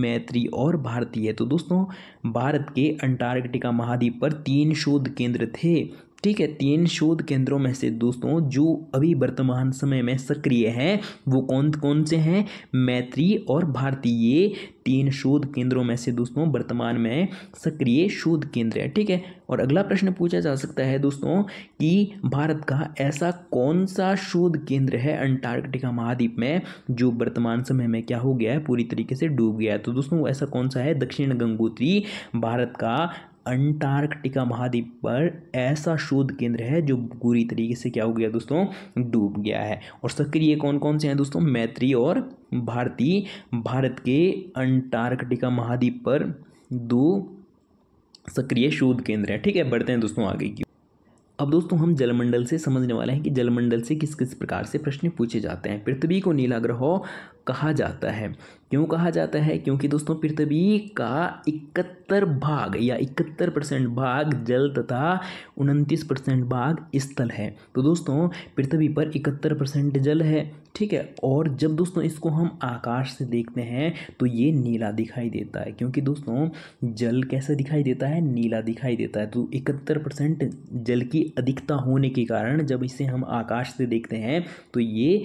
मैत्री और भारतीय तो दोस्तों भारत के अंटार्कटिका महाद्वीप पर तीन शोध केंद्र थे ठीक है तीन शोध केंद्रों में से दोस्तों जो अभी वर्तमान समय में सक्रिय हैं वो कौन कौन से हैं मैत्री और भारतीय तीन शोध केंद्रों में से दोस्तों वर्तमान में सक्रिय शोध केंद्र है ठीक है और अगला प्रश्न पूछा जा सकता है दोस्तों कि भारत का ऐसा कौन सा शोध केंद्र है अंटार्कटिका महाद्वीप में जो वर्तमान समय में क्या हो गया है पूरी तरीके से डूब गया है तो दोस्तों ऐसा कौन सा है दक्षिण गंगोत्री भारत का अंटार्कटिका महाद्वीप पर ऐसा शोध केंद्र है जो पूरी तरीके से क्या हो गया दोस्तों डूब गया है और सक्रिय कौन कौन से हैं दोस्तों मैत्री और भारती भारत के अंटार्कटिका महाद्वीप पर दो सक्रिय शोध केंद्र है ठीक है बढ़ते हैं दोस्तों आगे की अब दोस्तों हम जलमंडल से समझने वाले हैं कि जलमंडल से किस किस प्रकार से प्रश्न पूछे जाते हैं पृथ्वी को नीला ग्रह कहा जाता है क्यों कहा जाता है क्योंकि दोस्तों पृथ्वी का इकहत्तर भाग या इकहत्तर परसेंट भाग जल तथा उनतीस परसेंट भाग स्थल है तो दोस्तों पृथ्वी पर इकहत्तर परसेंट जल है ठीक है और जब दोस्तों इसको हम आकाश से देखते हैं तो ये नीला दिखाई देता है क्योंकि दोस्तों जल कैसे दिखाई देता है नीला दिखाई देता है तो इकहत्तर परसेंट जल की अधिकता होने के कारण जब इसे हम आकाश से देखते हैं तो ये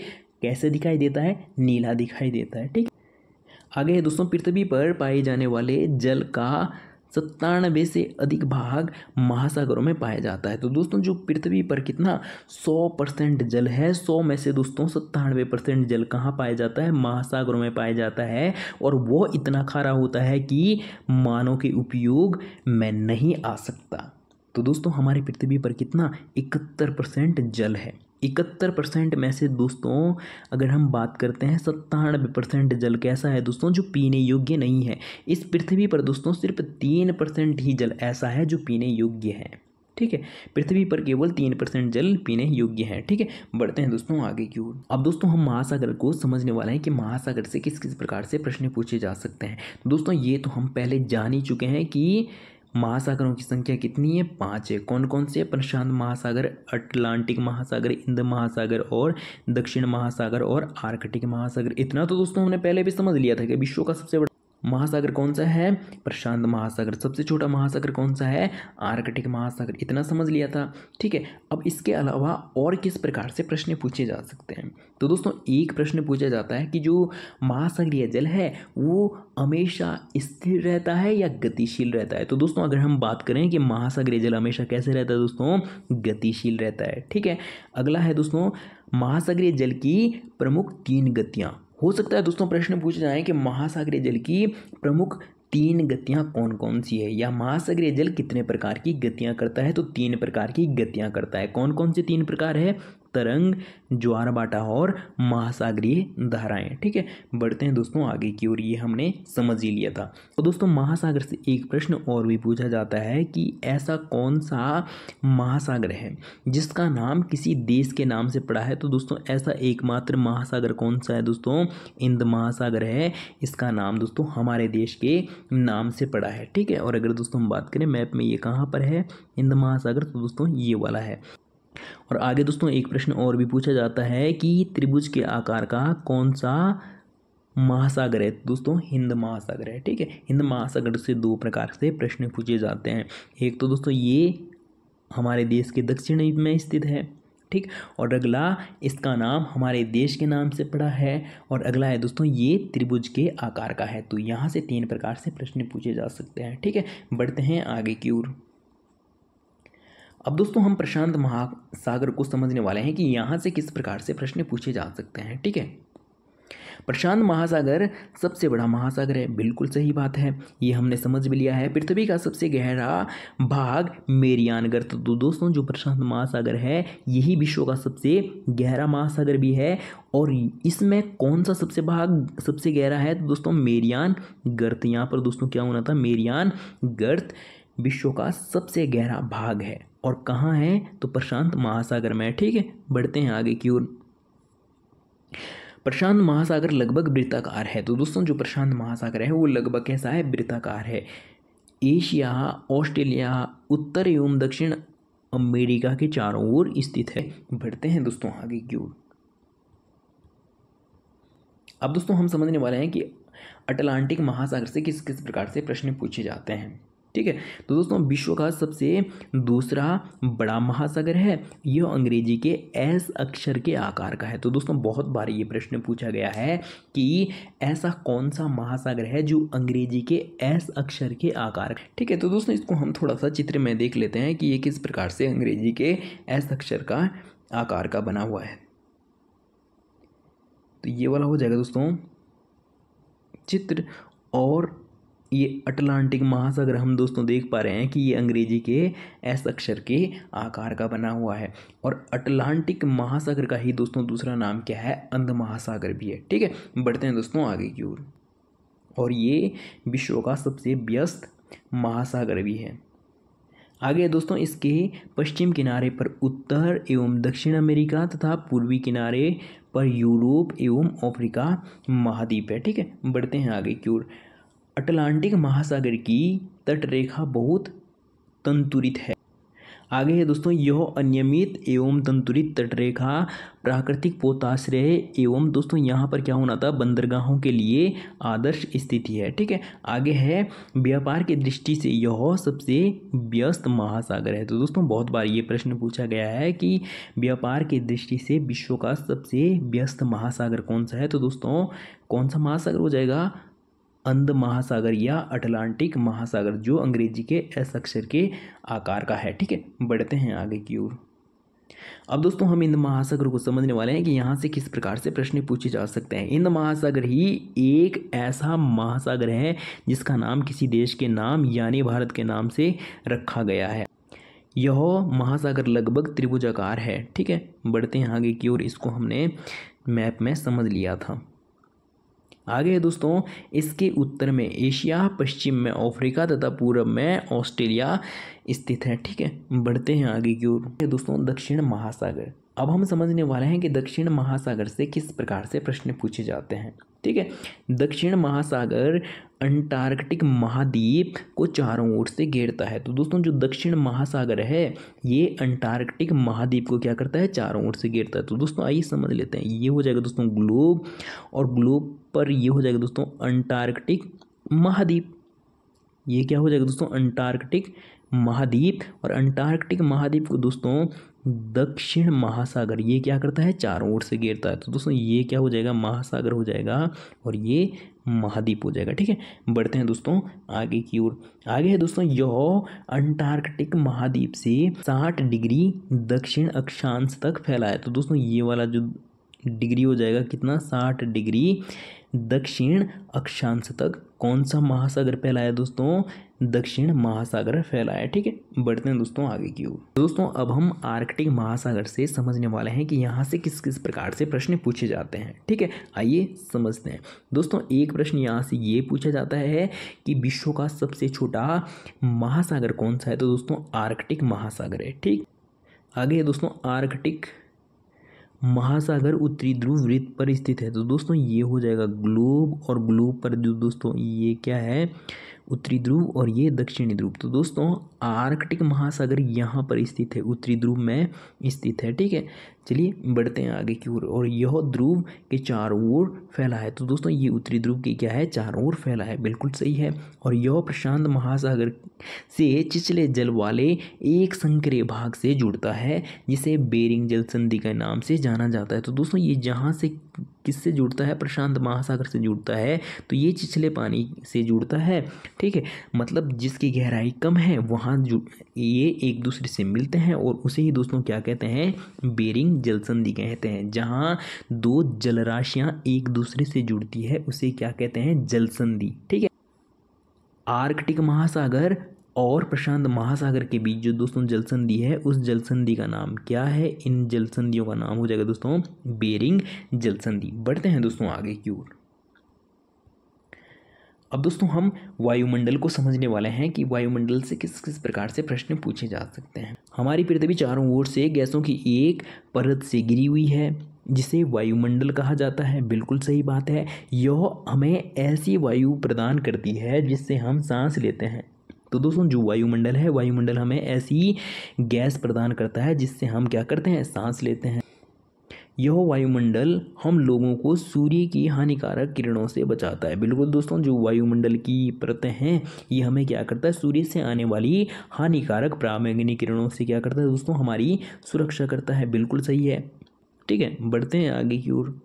कैसे दिखाई देता है नीला दिखाई देता है ठीक आगे है दोस्तों पृथ्वी पर पाए जाने वाले जल का सत्तानबे से अधिक भाग महासागरों में पाया जाता है तो दोस्तों जो पृथ्वी पर कितना सौ परसेंट जल है सौ में से दोस्तों सत्तानवे परसेंट जल कहाँ पाया जाता है महासागरों में पाया जाता है और वो इतना खारा होता है कि मानव के उपयोग में नहीं आ सकता तो दोस्तों हमारी पृथ्वी पर कितना इकहत्तर परसेंट जल है इकहत्तर परसेंट में से दोस्तों अगर हम बात करते हैं सत्तानबे परसेंट जल कैसा है दोस्तों जो पीने योग्य नहीं है इस पृथ्वी पर दोस्तों सिर्फ तीन परसेंट ही जल ऐसा है जो पीने योग्य है ठीक है पृथ्वी पर केवल तीन परसेंट जल पीने योग्य है ठीक है बढ़ते हैं दोस्तों आगे की ओर अब दोस्तों हम महासागर को समझने वाले हैं कि महासागर से किस किस प्रकार से प्रश्न पूछे जा सकते हैं दोस्तों ये तो हम पहले जान ही चुके हैं कि महासागरों की संख्या कितनी है पाँच है कौन कौन से प्रशांत महासागर अटलांटिक महासागर इंद महासागर और दक्षिण महासागर और आर्कटिक महासागर इतना तो दोस्तों हमने पहले भी समझ लिया था कि विश्व का सबसे बड़ा महासागर कौन सा है प्रशांत महासागर सबसे छोटा महासागर कौन सा है आर्कटिक महासागर इतना समझ लिया था ठीक है अब इसके अलावा और किस प्रकार से प्रश्न पूछे जा सकते हैं तो दोस्तों एक प्रश्न पूछा जाता है कि जो महासागरीय जल है वो हमेशा स्थिर रहता है या गतिशील रहता है तो दोस्तों अगर हम बात करें कि महासागरीय जल हमेशा कैसे रहता है दोस्तों गतिशील रहता है ठीक है अगला है दोस्तों महासागरीय जल की प्रमुख तीन गतियाँ हो सकता है दोस्तों प्रश्न पूछ जाए कि महासागरीय जल की प्रमुख तीन गतियाँ कौन कौन सी है या महासागरीय जल कितने प्रकार की गतियाँ करता है तो तीन प्रकार की गतियाँ करता है कौन कौन से तीन प्रकार है तरंग ज्वार बाटा और महासागरीय धाराएं ठीक है बढ़ते हैं दोस्तों आगे की ओर ये हमने समझ ही लिया था तो दोस्तों महासागर से एक प्रश्न और भी पूछा जाता है कि ऐसा कौन सा महासागर है जिसका नाम किसी देश के नाम से पड़ा है तो दोस्तों ऐसा एकमात्र महासागर कौन सा है दोस्तों इंद महासागर है इसका नाम दोस्तों हमारे देश के नाम से पड़ा है ठीक है और अगर दोस्तों हम बात करें मैप में ये कहाँ पर है इंद महासागर तो दोस्तों ये वाला है और आगे दोस्तों एक प्रश्न और भी पूछा जाता है कि त्रिभुज के आकार का कौन सा महासागर है दोस्तों हिंद महासागर है ठीक है हिंद महासागर से दो प्रकार से प्रश्न पूछे जाते हैं एक तो दोस्तों ये हमारे देश के दक्षिण में स्थित है ठीक और अगला इसका नाम हमारे देश के नाम से पड़ा है और अगला है दोस्तों ये त्रिभुज के आकार का है तो यहाँ से तीन प्रकार से प्रश्न पूछे जा सकते हैं ठीक है बढ़ते हैं आगे की ओर अब दोस्तों हम प्रशांत महासागर को समझने वाले हैं कि यहाँ से किस प्रकार से प्रश्न पूछे जा सकते हैं ठीक है प्रशांत महासागर सबसे बड़ा महासागर है बिल्कुल सही बात है ये हमने समझ भी लिया है पृथ्वी का सबसे गहरा भाग मेरियान तो तो दोस्तों जो प्रशांत महासागर है यही विश्व का सबसे गहरा महासागर भी है और इसमें कौन सा सबसे भाग सबसे गहरा है तो दोस्तों मेरियान गर्त यहाँ पर दोस्तों क्या होना था मेरियान गर्त विश्व का सबसे गहरा भाग है और कहाँ है तो प्रशांत महासागर में ठीक है बढ़ते हैं आगे की ओर प्रशांत महासागर लगभग वृत्ताकार है तो दोस्तों जो प्रशांत महासागर है वो लगभग कैसा है वृत्ताकार है एशिया ऑस्ट्रेलिया उत्तर एवं दक्षिण अमेरिका के चारों ओर स्थित है बढ़ते हैं दोस्तों आगे की ओर अब दोस्तों हम समझने वाले हैं कि अटलांटिक महासागर से किस किस प्रकार से प्रश्न पूछे जाते हैं ठीक है तो दोस्तों विश्व का सबसे दूसरा बड़ा महासागर है यह अंग्रेजी के एस अक्षर के आकार का है तो दोस्तों बहुत बार ये प्रश्न पूछा गया है कि ऐसा कौन सा महासागर है जो अंग्रेजी के एस अक्षर के आकार ठीक है तो दोस्तों इसको हम थोड़ा सा चित्र में देख लेते हैं कि ये किस प्रकार से अंग्रेजी के एस अक्षर का आकार का बना हुआ है तो ये वाला हो जाएगा दोस्तों चित्र और ये अटलांटिक महासागर हम दोस्तों देख पा रहे हैं कि ये अंग्रेजी के एस अक्षर के आकार का बना हुआ है और अटलांटिक महासागर का ही दोस्तों दूसरा नाम क्या है अंध महासागर भी है ठीक है बढ़ते हैं दोस्तों आगे की ओर और ये विश्व का सबसे व्यस्त महासागर भी है आगे दोस्तों इसके पश्चिम किनारे पर उत्तर एवं दक्षिण अमेरिका तथा पूर्वी किनारे पर यूरोप एवं अफ्रीका महाद्वीप है ठीक है बढ़ते हैं आगे की ओर अटलांटिक महासागर की तटरेखा बहुत तंतुरित है आगे है दोस्तों यह अनियमित एवं तंतुरित तटरेखा प्राकृतिक पोताश्रय एवं दोस्तों यहाँ पर क्या होना था बंदरगाहों के लिए आदर्श स्थिति है ठीक है आगे है व्यापार की दृष्टि से यह सबसे व्यस्त महासागर है तो दोस्तों बहुत बार ये प्रश्न पूछा गया है कि व्यापार की दृष्टि से विश्व का सबसे व्यस्त महासागर कौन सा है तो दोस्तों कौन सा महासागर हो जाएगा अंध महासागर या अटलांटिक महासागर जो अंग्रेजी के एस अक्षर के आकार का है ठीक है बढ़ते हैं आगे की ओर अब दोस्तों हम इंद महासागर को समझने वाले हैं कि यहाँ से किस प्रकार से प्रश्न पूछे जा सकते हैं इंद महासागर ही एक ऐसा महासागर है जिसका नाम किसी देश के नाम यानी भारत के नाम से रखा गया है यह महासागर लगभग त्रिभुजाकार है ठीक है बढ़ते हैं आगे की ओर इसको हमने मैप में समझ लिया था आगे दोस्तों इसके उत्तर में एशिया पश्चिम में अफ्रीका तथा पूर्व में ऑस्ट्रेलिया स्थित है ठीक है बढ़ते हैं आगे की ओर दोस्तों दक्षिण महासागर अब हम समझने वाले हैं कि दक्षिण महासागर से किस प्रकार से प्रश्न पूछे जाते हैं ठीक है दक्षिण महासागर अंटार्कटिक महाद्वीप को चारों ओर से घेरता है तो दोस्तों जो दक्षिण महासागर है ये अंटार्कटिक महाद्वीप को क्या करता है चारों ओर से घेरता है तो दोस्तों आइए समझ लेते हैं ये हो जाएगा दोस्तों ग्लोब और ग्लोब पर ये हो जाएगा दोस्तों अंटार्कटिक महाद्वीप ये क्या हो जाएगा दोस्तों अंटार्कटिक महाद्वीप और अंटार्कटिक महाद्वीप को दोस्तों दक्षिण महासागर ये क्या करता है चारों ओर से घेरता है तो दोस्तों ये क्या हो जाएगा महासागर हो जाएगा और ये महाद्वीप हो जाएगा ठीक है बढ़ते हैं दोस्तों आगे की ओर आगे है दोस्तों यह अंटार्कटिक महाद्वीप से साठ डिग्री दक्षिण अक्षांश तक फैला है तो दोस्तों ये वाला जो डिग्री हो जाएगा कितना साठ डिग्री दक्षिण अक्षांश तक कौन सा महासागर फैलाया दोस्तों दक्षिण महासागर फैलाया ठीक है बढ़ते हैं दोस्तों आगे की ओर दोस्तों अब हम आर्कटिक महासागर से समझने वाले हैं कि यहाँ से किस किस प्रकार से प्रश्न पूछे जाते हैं ठीक है आइए समझते हैं दोस्तों एक प्रश्न यहाँ से ये पूछा जाता है कि विश्व का सबसे छोटा महासागर कौन सा है तो दोस्तों आर्कटिक महासागर है ठीक आगे दोस्तों आर्कटिक महासागर उत्तरी ध्रुव वृत्त पर स्थित है तो दोस्तों ये हो जाएगा ग्लोब और ग्लोब पर जो दोस्तों ये क्या है उत्तरी ध्रुव और ये दक्षिणी ध्रुव तो दोस्तों आर्कटिक महासागर यहाँ पर स्थित है उत्तरी ध्रुव में स्थित है ठीक है चलिए बढ़ते हैं आगे की ओर और यह ध्रुव के चारों ओर फैला है तो दोस्तों ये उत्तरी ध्रुव के क्या है चारों ओर फैला है बिल्कुल सही है और यह प्रशांत महासागर से चिचले जल वाले एक संक्रिय भाग से जुड़ता है जिसे बेरिंग जल संधि के नाम से जाना जाता है तो दोस्तों ये जहाँ से किससे जुड़ता है प्रशांत महासागर से जुड़ता है तो ये छिछले पानी से जुड़ता है ठीक है मतलब जिसकी गहराई कम है वहाँ ये एक दूसरे से मिलते हैं और उसे ही दोस्तों क्या कहते हैं बेरिंग जलसंधि कहते हैं जहाँ दो जलराशियाँ एक दूसरे से जुड़ती है उसे क्या कहते हैं जलसंधि ठीक है आर्कटिक महासागर और प्रशांत महासागर के बीच जो दोस्तों जलसंधि है उस जलसंधि का नाम क्या है इन जलसंधियों का नाम हो जाएगा दोस्तों बेरिंग जलसंधि बढ़ते हैं दोस्तों आगे की ओर अब दोस्तों हम वायुमंडल को समझने वाले हैं कि वायुमंडल से किस किस प्रकार से प्रश्न पूछे जा सकते हैं हमारी पृथ्वी चारों ओर से गैसों की एक परत से गिरी हुई है जिसे वायुमंडल कहा जाता है बिल्कुल सही बात है यह हमें ऐसी वायु प्रदान करती है जिससे हम सांस लेते हैं तो दोस्तों जो वायुमंडल है वायुमंडल हमें ऐसी गैस प्रदान करता है जिससे हम क्या करते हैं सांस लेते हैं यह वायुमंडल हम लोगों को सूर्य की हानिकारक किरणों से बचाता है बिल्कुल दोस्तों जो वायुमंडल की परतें हैं ये हमें क्या करता है सूर्य से आने वाली हानिकारक प्रामैग्नी किरणों से क्या करता है दोस्तों हमारी सुरक्षा करता है बिल्कुल सही है ठीक है बढ़ते हैं आगे की ओर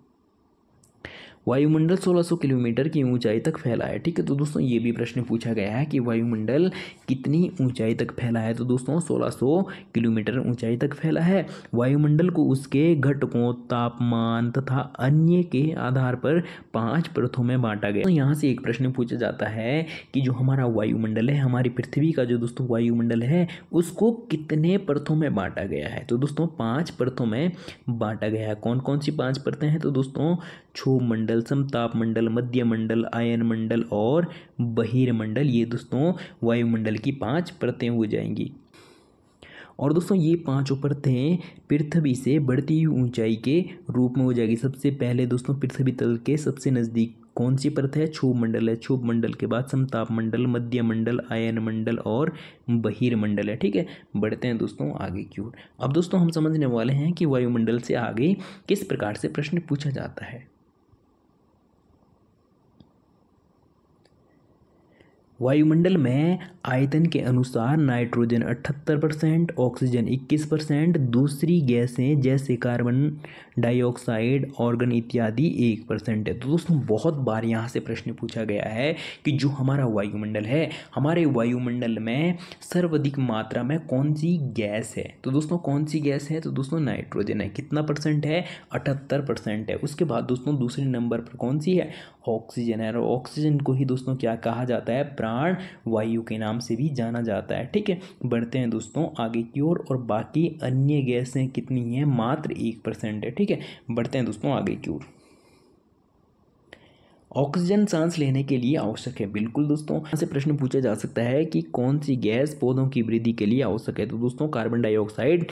वायुमंडल 1600 किलोमीटर की ऊंचाई तक फैला है ठीक है तो दोस्तों ये भी प्रश्न पूछा गया है कि वायुमंडल कितनी ऊंचाई तक फैला है तो दोस्तों 1600 किलोमीटर ऊंचाई तक फैला है वायुमंडल को उसके घटकों तापमान तथा अन्य के आधार पर पांच पर्थों में बांटा गया तो यहाँ से एक प्रश्न पूछा जाता है कि जो हमारा वायुमंडल है हमारी पृथ्वी का जो दोस्तों वायुमंडल है उसको कितने पर्थों में बांटा गया है तो दोस्तों पाँच पर्थों में बांटा गया है कौन कौन सी पाँच परतें हैं तो दोस्तों मंडल मंडल समताप मध्य मंडल आयन मंडल और बहिर्मंडल ये दोस्तों वायुमंडल की पांच परतें हो जाएंगी और दोस्तों ये पांचों परतें पृथ्वी से बढ़ती हुई ऊंचाई के रूप में हो जाएगी सबसे पहले दोस्तों पृथ्वी तल के सबसे नज़दीक कौन सी परत है क्षोभ मंडल है क्षोभ मंडल के बाद समताप मंडल मध्य मंडल आयन मंडल और बहिर्मंडल है ठीक है बढ़ते हैं दोस्तों आगे की ओर अब दोस्तों हम समझने वाले हैं कि वायुमंडल से आगे किस प्रकार से प्रश्न पूछा जाता है वायुमंडल में आयतन के अनुसार नाइट्रोजन 78 परसेंट ऑक्सीजन 21 परसेंट दूसरी गैसें जैसे कार्बन डाइऑक्साइड ऑर्गन इत्यादि एक परसेंट है तो दोस्तों बहुत बार यहाँ से प्रश्न पूछा गया है कि जो हमारा वायुमंडल है हमारे वायुमंडल में सर्वाधिक मात्रा में कौन सी गैस है तो दोस्तों कौन सी गैस है तो दोस्तों नाइट्रोजन है कितना परसेंट है अठहत्तर परसेंट है उसके बाद दोस्तों दूसरे नंबर पर कौन सी है ऑक्सीजन है और ऑक्सीजन को ही दोस्तों क्या कहा जाता है प्राण वायु के नाम नाम से भी जाना जाता है ठीक है बढ़ते हैं दोस्तों आगे की ओर और, बाकी अन्य गैसें कितनी हैं मात्र एक परसेंट है ठीक है बढ़ते हैं दोस्तों आगे की ओर ऑक्सीजन सांस लेने के लिए आवश्यक है बिल्कुल दोस्तों यहाँ से प्रश्न पूछा जा सकता है कि कौन सी गैस पौधों की वृद्धि के लिए आवश्यक है तो दोस्तों कार्बन डाइऑक्साइड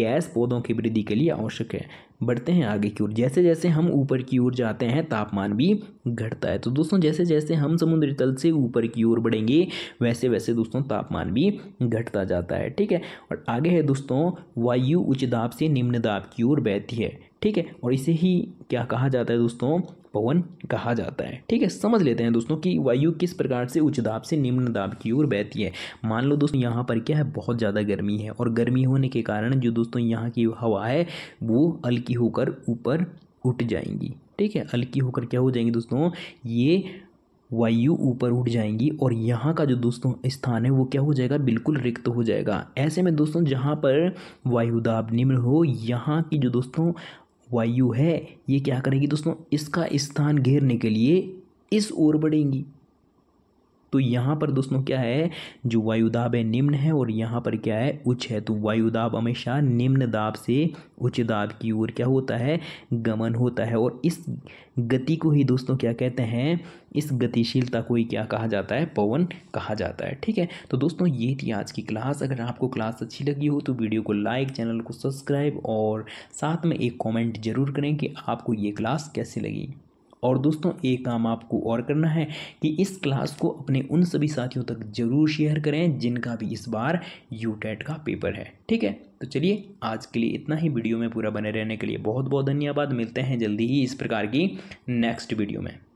गैस पौधों की वृद्धि के लिए आवश्यक है बढ़ते हैं आगे की ओर जैसे जैसे हम ऊपर की ओर जाते हैं तापमान भी घटता है तो दोस्तों जैसे जैसे हम समुद्री तल से ऊपर की ओर बढ़ेंगे वैसे वैसे दोस्तों तापमान भी घटता जाता है ठीक है और आगे है दोस्तों वायु उच्च दाब से निम्न दाब की ओर बहती है ठीक है और इसे ही क्या कहा जाता है दोस्तों पवन कहा जाता है ठीक है समझ लेते हैं दोस्तों कि वायु किस प्रकार से उच्च दाब से निम्न दाब की ओर बहती है मान लो दोस्तों यहाँ पर क्या है बहुत ज़्यादा गर्मी है और गर्मी होने के कारण जो दोस्तों यहाँ की हवा है वो हल्की होकर ऊपर उठ जाएंगी ठीक है हल्की होकर क्या हो जाएंगी दोस्तों ये वायु ऊपर उठ जाएंगी और यहाँ का जो दोस्तों स्थान है वो क्या हो जाएगा बिल्कुल रिक्त हो जाएगा ऐसे में दोस्तों जहाँ पर वायु दाब निम्न हो यहाँ की जो दोस्तों वायु है ये क्या करेगी दोस्तों इसका स्थान घेरने के लिए इस ओर बढ़ेंगी तो यहाँ पर दोस्तों क्या है जो वायुदाब है निम्न है और यहाँ पर क्या है उच्च है तो वायुदाब हमेशा निम्न दाब से उच्च दाब की ओर क्या होता है गमन होता है और इस गति को ही दोस्तों क्या कहते हैं इस गतिशीलता को ही क्या कहा जाता है पवन कहा जाता है ठीक है तो दोस्तों ये थी आज की क्लास अगर आपको क्लास अच्छी लगी हो तो वीडियो को लाइक चैनल को सब्सक्राइब और साथ में एक कॉमेंट जरूर करें कि आपको ये क्लास कैसी लगी और दोस्तों एक काम आपको और करना है कि इस क्लास को अपने उन सभी साथियों तक ज़रूर शेयर करें जिनका भी इस बार यू e का पेपर है ठीक है तो चलिए आज के लिए इतना ही वीडियो में पूरा बने रहने के लिए बहुत बहुत धन्यवाद मिलते हैं जल्दी ही इस प्रकार की नेक्स्ट वीडियो में